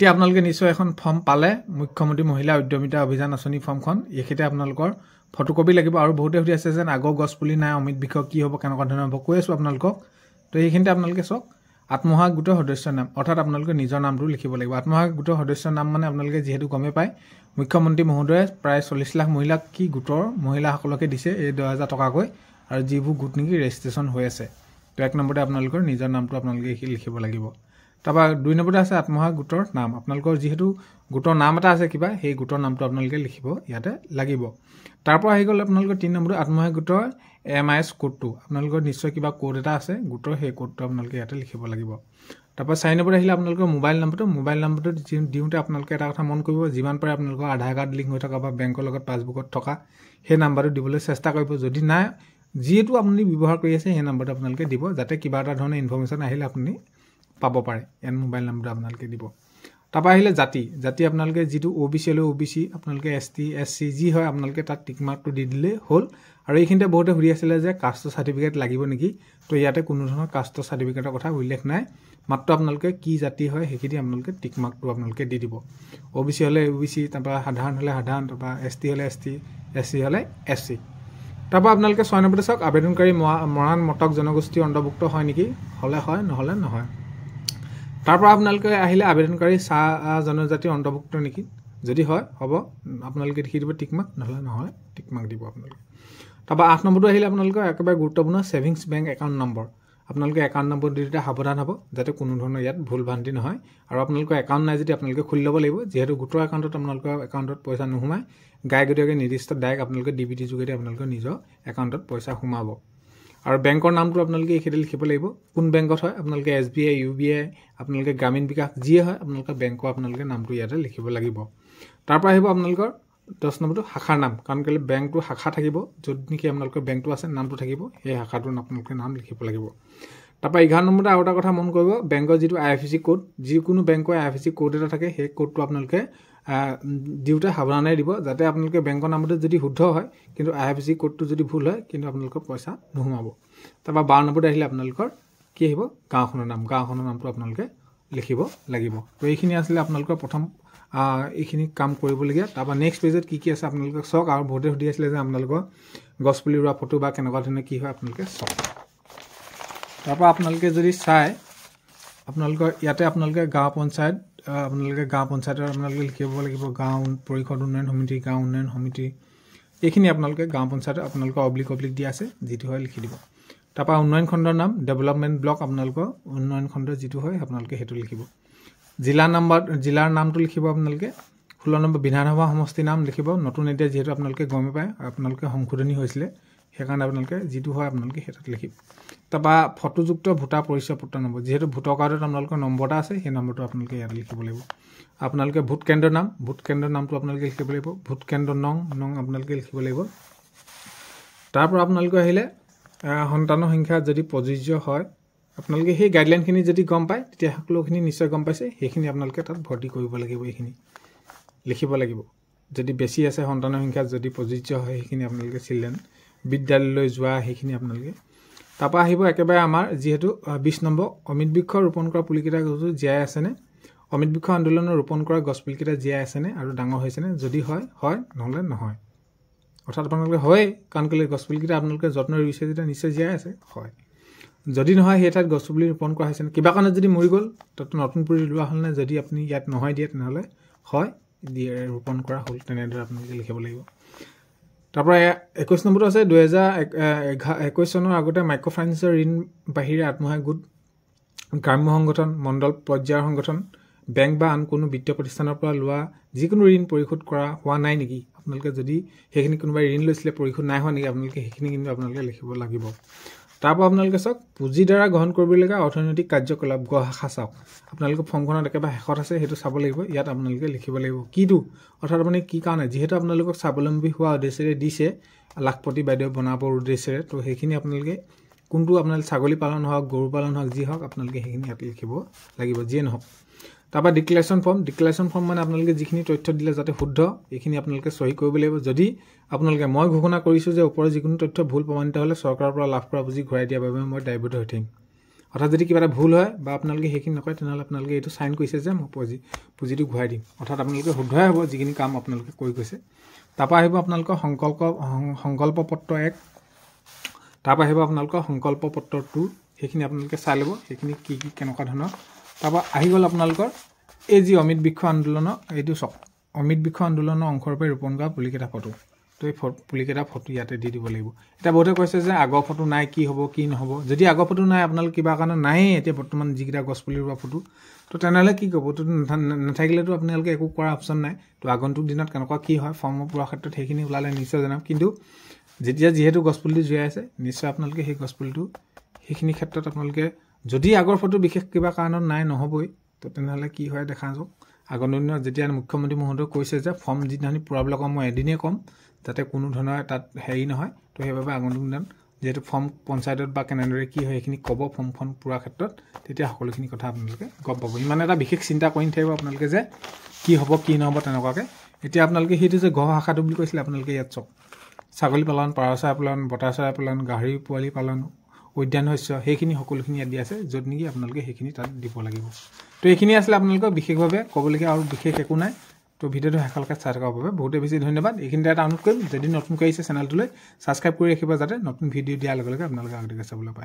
এতিয়া আপোনালোকে নিশ্চয় এখন ফৰ্ম পালে মুখ্যমন্ত্ৰী মহিলা উদ্যমিতা অভিযান আঁচনি ফৰ্মখন এইখিনিতে আপোনালোকৰ ফটোকপি লাগিব আৰু বহুতে সুধি আছে যেন আগৰ গছপুলি নাই অমিত বিষয় কি হ'ব কেনেকুৱা ধৰণৰ হ'ব কৈ আছোঁ আপোনালোকক তো এইখিনিতে আপোনালোকে চাওক আত্মসহায়ক গোটৰ সদস্যৰ নাম অৰ্থাৎ আপোনালোকে নিজৰ নামটো লিখিব লাগিব আত্মসহায়ক গোটৰ সদস্যৰ নাম মানে আপোনালোকে যিহেতু গমেই পায় মুখ্যমন্ত্ৰী মহোদয়ে প্ৰায় চল্লিছ লাখ মহিলাক কি গোটৰ মহিলাসকলকে দিছে এই দহ হাজাৰ টকাকৈ আৰু যিবোৰ গোট নেকি ৰেজিষ্ট্ৰেশ্যন হৈ আছে তো এক নম্বৰতে আপোনালোকৰ নিজৰ নামটো আপোনালোকে লিখিব লাগিব তাৰপৰা দুই নম্বৰতে আছে আত্মসহায়ক গোটৰ নাম আপোনালোকৰ যিহেতু গোটৰ নাম এটা আছে কিবা সেই গোটৰ নামটো আপোনালোকে লিখিব ইয়াতে লাগিব তাৰপৰা আহি গ'ল আপোনালোকৰ তিনি নম্বৰটো আত্মসহায়ক গোটৰ এম আই এছ কোডটো আপোনালোকৰ নিশ্চয় কিবা কোড এটা আছে গোটৰ সেই কোডটো আপোনালোকে ইয়াতে লিখিব লাগিব তাৰপৰা চাৰি নম্বৰত আহিলে আপোনালোকৰ মোবাইল নম্বৰটো মোবাইল নম্বৰটো দিওঁতে আপোনালোকে এটা কথা মন কৰিব যিমান পাৰে আপোনালোকৰ আধাৰ কাৰ্ড লিংক হৈ থকা বা বেংকৰ লগত পাছবুকত থকা সেই নাম্বাৰটো দিবলৈ চেষ্টা কৰিব যদি নাই যিহেতু আপুনি ব্যৱহাৰ কৰি আছে সেই নাম্বাৰটো আপোনালোকে দিব যাতে কিবা এটা ধৰণৰ ইনফৰ্মেশ্যন আহিলে আপুনি পাব পাৰে এন মোবাইল নম্বৰটো আপোনালোকে দিব তাৰপৰা আহিলে জাতি জাতি আপোনালোকে যিটো অ' বি চি লৈ অ' বি চি আপোনালোকে এছ টি এছ চি যি হয় আপোনালোকে তাত টিকমাৰ্কটো দি দিলেই হ'ল আৰু এইখিনিতে বহুতে সুধি আছিলে যে কাষ্ট চাৰ্টিফিকেট লাগিব নেকি তো ইয়াতে কোনো ধৰণৰ কাষ্ট চাৰ্টিফিকেটৰ কথা উল্লেখ নাই মাত্ৰ আপোনালোকে কি জাতি হয় সেইখিনি আপোনালোকে টিকমাৰ্কটো আপোনালোকে দি দিব অ' বি চি হ'লে অ' বি চি তাৰপৰা সাধাৰণ হ'লে সাধাৰণ তাৰপৰা এছ টি হ'লে এছ টি এছ চি হ'লে এছ চি তাৰপৰা আপোনালোকে ছয় নম্বৰতে চাওক আবেদনকাৰী মৰাণ মটক জনগোষ্ঠী অন্তৰ্ভুক্ত হয় নেকি হ'লে হয় নহ'লে নহয় তাৰপৰা আপোনালোকে আহিলে আবেদনকাৰী চাহ জনজাতি অন্তৰ্ভুক্ত নেকি যদি হয় হ'ব আপোনালোকে লিখি দিব টিকমাক নহ'লে নহয় টিকমাক দিব আপোনালোকে তাৰপৰা আঠ নম্বৰটো আহিলে আপোনালোকৰ একেবাৰে গুৰুত্বপূৰ্ণ ছেভিংছ বেংক একাউণ্ট নম্বৰ আপোনালোকে একাউণ্ট নম্বৰ দি তেতিয়া সাৱধান হ'ব যাতে কোনো ধৰণৰ ইয়াত ভুল ভ্ৰান্তি নহয় আৰু আপোনালোকৰ একাউণ্ট নাই যদি আপোনালোকে খুলি ল'ব লাগিব যিহেতু গোটৰ একাউণ্টত আপোনালোকৰ একাউণ্টত পইচা নোসোমায় গাই গতিকে নিৰ্দিষ্ট ডাইৰেক্ট আপোনালোকে ডি বি টি যোগেদি আপোনালোকৰ নিজৰ একাউণ্টত পইচা সোমাব আৰু বেংকৰ নামটো আপোনালোকে এইখিনি লিখিব লাগিব কোন বেংকত হয় আপোনালোকে S B I U B I আপোনালোকে গ্ৰামীণ বিকাশ যিয়ে হয় আপোনালোকে বেংকৰ আপোনালোকে নামটো ইয়াতে লিখিব লাগিব তাৰপৰা আহিব আপোনালোকৰ দহ নম্বৰটো শাখাৰ নাম কাৰণ কেলৈ বেংকটো শাখা থাকিব য'ত নেকি আপোনালোকৰ বেংকটো আছে নামটো থাকিব সেই শাখাটোৰ আপোনালোকে নাম লিখিব লাগিব তাৰপৰা এঘাৰ নম্বৰতে আৰু এটা কথা মন কৰিব বেংকৰ যিটো আই এফ চি ক'ড যিকোনো বেংকৰ আই এফ চি ক'ড এটা থাকে সেই ক'ডটো আপোনালোকে দিওঁতে সাৱধানে দিব যাতে আপোনালোকে বেংকৰ নামতে যদি শুদ্ধ হয় কিন্তু আই এফ চি ক'ডটো যদি ভুল হয় কিন্তু আপোনালোকৰ পইচা নোসোমাব তাৰপৰা বাৰ নম্বৰত আহিলে আপোনালোকৰ কি আহিব গাঁওখনৰ নাম গাঁওখনৰ নামটো আপোনালোকে লিখিব লাগিব তো এইখিনি আছিলে আপোনালোকৰ প্ৰথম এইখিনি কাম কৰিবলগীয়া তাৰপৰা নেক্সট পেজত কি কি আছে আপোনালোকে চাওক আৰু বহুতে সুধি আছিলে যে আপোনালোকৰ গছপুলি ৰোৱা ফটো বা কেনেকুৱা ধৰণে কি হয় আপোনালোকে চাওক তাৰপৰা আপোনালোকে যদি চায় আপোনালোকৰ ইয়াতে আপোনালোকে গাঁও পঞ্চায়ত আপোনালোকে গাঁও পঞ্চায়তত আপোনালোকে লিখিব লাগিব গাঁও পৰিষদ উন্নয়ন সমিতি গাঁও উন্নয়ন সমিতি এইখিনি আপোনালোকে গাঁও পঞ্চায়তত আপোনালোকৰ অব্লিক অব্লিক দিয়া আছে যিটো হয় লিখি দিব তাৰপৰা উন্নয়ন খণ্ডৰ নাম ডেভেলপমেণ্ট ব্লক আপোনালোকৰ উন্নয়ন খণ্ডৰ যিটো হয় আপোনালোকে সেইটো লিখিব জিলা নাম্বাৰ জিলাৰ নামটো লিখিব আপোনালোকে ষোল্ল নম্বৰ বিধানসভা সমষ্টিৰ নাম লিখিব নতুন এতিয়া যিহেতু আপোনালোকে গমেই পায় আপোনালোকে সংশোধনী হৈছিলে সেইকাৰণে আপোনালোকে যিটো হয় আপোনালোকে সেই তাত লিখিব তাৰপৰা ফটোযুক্ত ভোটাৰ পৰিচয় পত্ৰ নম্বৰ যিহেতু ভোটৰ কাৰ্ডত আপোনালোকৰ নম্বৰ এটা আছে সেই নম্বৰটো আপোনালোকে ইয়াত লিখিব লাগিব আপোনালোকে ভোট কেন্দ্ৰৰ নাম ভোট কেন্দ্ৰৰ নামটো আপোনালোকে লিখিব লাগিব ভোট কেন্দ্ৰ নং নং আপোনালোকে লিখিব লাগিব তাৰপৰা আপোনালোকে আহিলে সন্তানৰ সংখ্যা যদি প্ৰযোজ্য হয় আপোনালোকে সেই গাইডলাইনখিনি যদি গম পায় তেতিয়া সকলোখিনি নিশ্চয় গম পাইছে সেইখিনি আপোনালোকে তাত ভৰ্তি কৰিব লাগিব এইখিনি লিখিব লাগিব যদি বেছি আছে সন্তানৰ সংখ্যা যদি প্ৰযোজ্য হয় সেইখিনি আপোনালোকে চিলড্ৰেন বিদ্যালয়লৈ যোৱা সেইখিনি আপোনালোকে তাৰপৰা আহিব একেবাৰে আমাৰ যিহেতু বিছ নম্বৰ অমিত বৃক্ষ ৰোপণ কৰা পুলিকেইটা জীয়াই আছেনে অমিত বৃক্ষ আন্দোলনৰ ৰোপণ কৰা গছপুলিকেইটা জীয়াই আছেনে আৰু ডাঙৰ হৈছেনে যদি হয় হয় নহ'লে নহয় অৰ্থাৎ আপোনালোকে হয়েই কাৰণ কেলৈ গছপুলিকেইটা আপোনালোকে যত্ন ৰুইছে যেতিয়া নিশ্চয় জীয়াই আছে হয় যদি নহয় সেই ঠাইত গছপুলি ৰোপণ কৰা হৈছেনে কিবা কাৰণত যদি মৰি গ'ল তাতে নতুন পুলি ওলোৱা হ'লনে যদি আপুনি ইয়াত নহয় দিয়ে তেনেহ'লে হয় দিয়ে ৰোপণ কৰা হ'ল তেনেদৰে আপোনালোকে লিখিব লাগিব তাৰপৰা একৈছ নম্বৰটো আছে দুহেজাৰ এঘাৰ একৈছ চনৰ আগতে মাইক্ৰ' ফাইনেন্সৰ ঋণ বাহিৰে আত্মসহায়ক গোট গ্ৰাম্য সংগঠন মণ্ডল পৰ্যায়ৰ সংগঠন বেংক বা আন কোনো বিত্তীয় প্ৰতিষ্ঠানৰ পৰা লোৱা যিকোনো ঋণ পৰিশোধ কৰা হোৱা নাই নেকি আপোনালোকে যদি সেইখিনি কোনোবাই ঋণ লৈছিলে পৰিশোধ নাই হোৱা নেকি আপোনালোকে সেইখিনি কিন্তু আপোনালোকে লিখিব লাগিব তাৰপৰা আপোনালোকে চাওক পুঁজিৰ দ্বাৰা গ্ৰহণ কৰিবলগীয়া অৰ্থনৈতিক কাৰ্যকলাপ গ শাখা চাওক আপোনালোকৰ ফৰ্মখনত একেবাৰে শেষত আছে সেইটো চাব লাগিব ইয়াত আপোনালোকে লিখিব লাগিব কিটো অৰ্থাৎ মানে কি কাৰণে যিহেতু আপোনালোকক স্বাৱলম্বী হোৱা উদ্দেশ্যেৰে দিছে লাখপতি বাইদেউ বনাবৰ উদ্দেশ্যেৰে তো সেইখিনি আপোনালোকে কোনটো আপোনালোকে ছাগলী পালন হওক গৰু পালন হওক যি হওক আপোনালোকে সেইখিনি ইয়াত লিখিব লাগিব যিয়ে নহওক তাৰপৰা ডিক্লেৰেশ্যন ফৰ্ম ডিক্লেৰেশ্যন ফৰ্ম মানে আপোনালোকে যিখিনি তথ্য দিলে যাতে শুদ্ধ এইখিনি আপোনালোকে চহী কৰিব লাগিব যদি আপোনালোকে মই ঘোষণা কৰিছোঁ যে ওপৰৰ যিকোনো তথ্য ভুল প্ৰমাণিত হ'লে চৰকাৰৰ পৰা লাভ কৰা পুঁজি ঘূৰাই দিয়াৰ বাবে মই দায়বদ্ধ হৈ থাকিম অৰ্থাৎ যদি কিবা এটা ভুল হয় বা আপোনালোকে সেইখিনি নকয় তেনেহ'লে আপোনালোকে এইটো চাইন কৰিছে যে মই পুঁজি পুঁজিটো ঘূৰাই দিম অৰ্থাৎ আপোনালোকে শুদ্ধই হ'ব যিখিনি কাম আপোনালোকে কৰি গৈছে তাৰপৰা আহিব আপোনালোকৰ সংকল্প সংকল্প পত্ৰ এক তাৰপৰা আহিব আপোনালোকৰ সংকল্প পত্ৰ টু সেইখিনি আপোনালোকে চাই ল'ব সেইখিনি কি কি কেনেকুৱা ধৰণৰ তাৰপৰা আহি গ'ল আপোনালোকৰ এই যি অমিত বৃক্ষ আন্দোলনৰ এইটো চক অমিত বৃক্ষ আন্দোলনৰ অংশৰ পৰা ৰোপণ কৰা পুলিকেইটা ফটো তো এই ফট পুলিকেইটা ফটো ইয়াতে দি দিব লাগিব এতিয়া বহুতে কৈছে যে আগৰ ফটো নাই কি হ'ব কি নহ'ব যদি আগৰ ফটো নাই আপোনালোক কিবা কাৰণে নায়েই এতিয়া বৰ্তমান যিকেইটা গছপুলি ৰোৱা ফটো তো তেনেহ'লে কি ক'ব তো নাথাকিলেতো আপোনালোকে একো কৰা অপশ্যন নাই তো আগন্তুক দিনত কেনেকুৱা কি হয় ফৰ্মৰ পোৱাৰ ক্ষেত্ৰত সেইখিনি ওলালে নিশ্চয় জনাম কিন্তু যেতিয়া যিহেতু গছপুলিটো জীয়াই আছে নিশ্চয় আপোনালোকে সেই গছপুলিটো সেইখিনি ক্ষেত্ৰত আপোনালোকে যদি আগৰ ফটো বিশেষ কিবা কাৰণত নাই নহ'বই তো তেনেহ'লে কি হয় দেখা যাওক আগৰ দিনত যেতিয়া মুখ্যমন্ত্ৰী মহোদয় কৈছে যে ফৰ্ম যিদিনাখনি পূৰাবলৈ কওঁ মই এদিনেই ক'ম যাতে কোনো ধৰণৰ তাত হেৰি নহয় তো সেইবাবে আগন্তুক দিনত যিহেতু ফৰ্ম পঞ্চায়তত বা কেনেদৰে কি হয় সেইখিনি ক'ব ফৰ্মখন পূৰাৰ ক্ষেত্ৰত তেতিয়া সকলোখিনি কথা আপোনালোকে গম পাব ইমান এটা বিশেষ চিন্তা কৰি নাথাকিব আপোনালোকে যে কি হ'ব কি নহ'ব তেনেকুৱাকৈ এতিয়া আপোনালোকে সেইটো যে গহ শাখাটো বুলি কৈছিলে আপোনালোকে ইয়াত চাওক ছাগলী পালন পাৰ চৰাই পালন বতা চৰাই পালন গাহৰি পোৱালি পালন উদ্যান শস্য সেইখিনি সকলোখিনি ইয়াত দিয়া আছে য'ত নেকি আপোনালোকে সেইখিনি তাত দিব লাগিব তো এইখিনি আছিলে আপোনালোকৰ বিশেষভাৱে ক'বলগীয়া আৰু বিশেষ একো নাই তো ভিডিঅ'টো শেষলৈকে চাই থকাৰ বাবে বহুতে বেছি ধন্যবাদ এইখিনি এটা কৰিম যদি নতুনকৈ আহিছে চেনেলটোলৈ ছাবস্ক্ৰাইব কৰি ৰাখিব যাতে নতুন ভিডিঅ' দিয়াৰ লগে লগে আপোনালোকে আগতীয়াকৈ চাবলৈ পায়